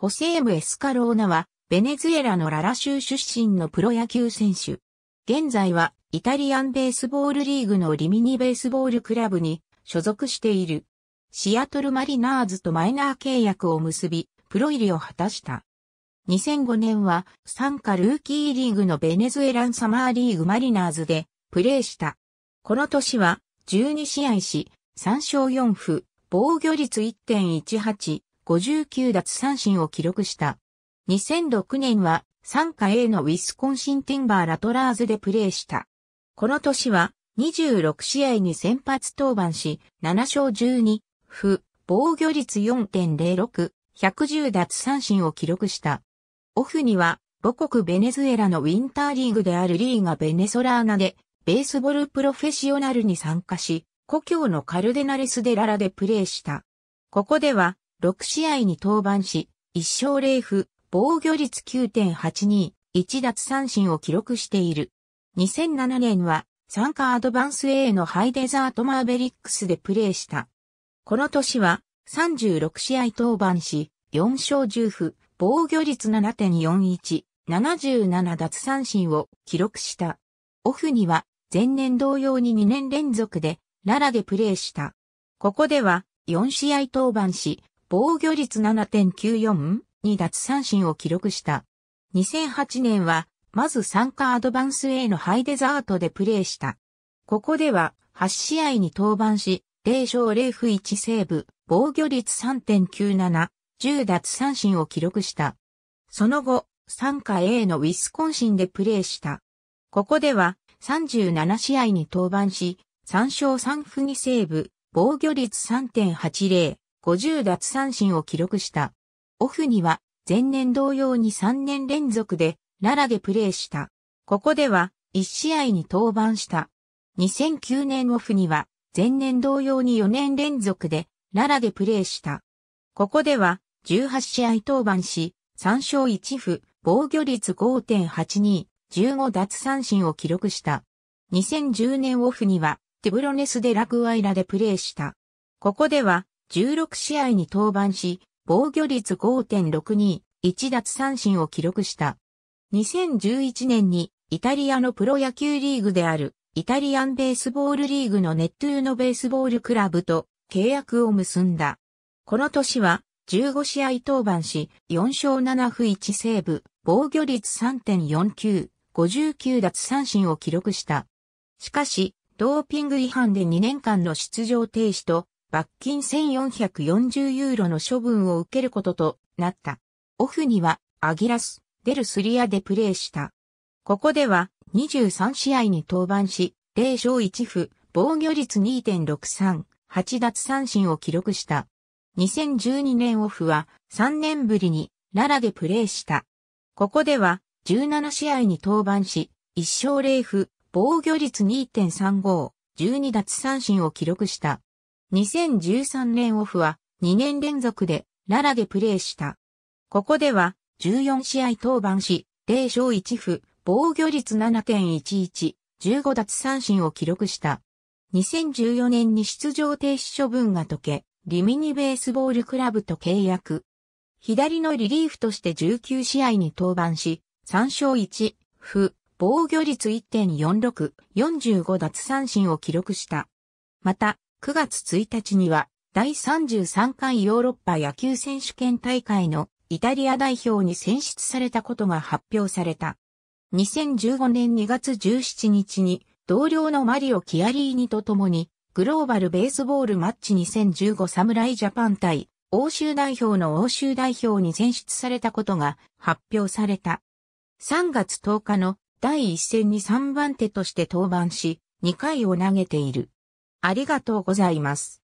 ホセーム・エスカローナは、ベネズエラのララ州出身のプロ野球選手。現在は、イタリアンベースボールリーグのリミニベースボールクラブに所属している。シアトルマリナーズとマイナー契約を結び、プロ入りを果たした。2005年は、参加ルーキーリーグのベネズエランサマーリーグマリナーズで、プレーした。この年は、12試合し、3勝4負、防御率1.18、59奪三振を記録した。2006年は参加 A のウィスコンシンティンバーラトラーズでプレーした。この年は26試合に先発登板し、7勝12、負、防御率4.06、110奪三振を記録した。オフには母国ベネズエラのウィンターリーグであるリーガベネソラーナで、ベースボールプロフェッショナルに参加し、故郷のカルデナレスデララでプレーした。ここでは、6試合に登板し、1勝0負、防御率9.82、1奪三振を記録している。2007年は、参加アドバンス A のハイデザートマーベリックスでプレーした。この年は、36試合登板し、4勝10負、防御率7.41、77奪三振を記録した。オフには、前年同様に2年連続で、ララでプレーした。ここでは、4試合登板し、防御率7.94、2奪三振を記録した。2008年は、まず参加アドバンス A のハイデザートでプレーした。ここでは、8試合に登板し、0勝0負1セーブ、防御率3.97、10奪三振を記録した。その後、参加 A のウィスコンシンでプレーした。ここでは、37試合に登板し、3勝3負2セーブ、防御率3.80、50奪三振を記録した。オフには前年同様に3年連続でララでプレーした。ここでは1試合に登板した。2009年オフには前年同様に4年連続でララでプレーした。ここでは18試合登板し、3勝1負、防御率5.82、15奪三振を記録した。2010年オフにはテブロネスでラグワイラでプレーした。ここでは16試合に登板し、防御率5.62、1奪三振を記録した。2011年にイタリアのプロ野球リーグであるイタリアンベースボールリーグのネットゥーノベースボールクラブと契約を結んだ。この年は15試合登板し、4勝7負1セーブ、防御率3.49、59奪三振を記録した。しかし、ドーピング違反で2年間の出場停止と罰金1440ユーロの処分を受けることとなった。オフにはアギラス、デルスリアでプレーした。ここでは23試合に登板し、0勝1負、防御率2.63、8奪三振を記録した。2012年オフは3年ぶりにララでプレーした。ここでは17試合に登板し、1勝0負、防御率2.35、12奪三振を記録した。2013年オフは2年連続でララでプレーした。ここでは14試合登板し、0勝1負、防御率7.11、15奪三振を記録した。2014年に出場停止処分が解け、リミニベースボールクラブと契約。左のリリーフとして19試合に登板し、3勝1、負、防御率1.46、45奪三振を記録した。また、9月1日には第33回ヨーロッパ野球選手権大会のイタリア代表に選出されたことが発表された。2015年2月17日に同僚のマリオ・キアリーニと共にグローバルベースボールマッチ2015侍ジャパン対欧州代表の欧州代表に選出されたことが発表された。3月10日の第1戦に3番手として登板し、2回を投げている。ありがとうございます。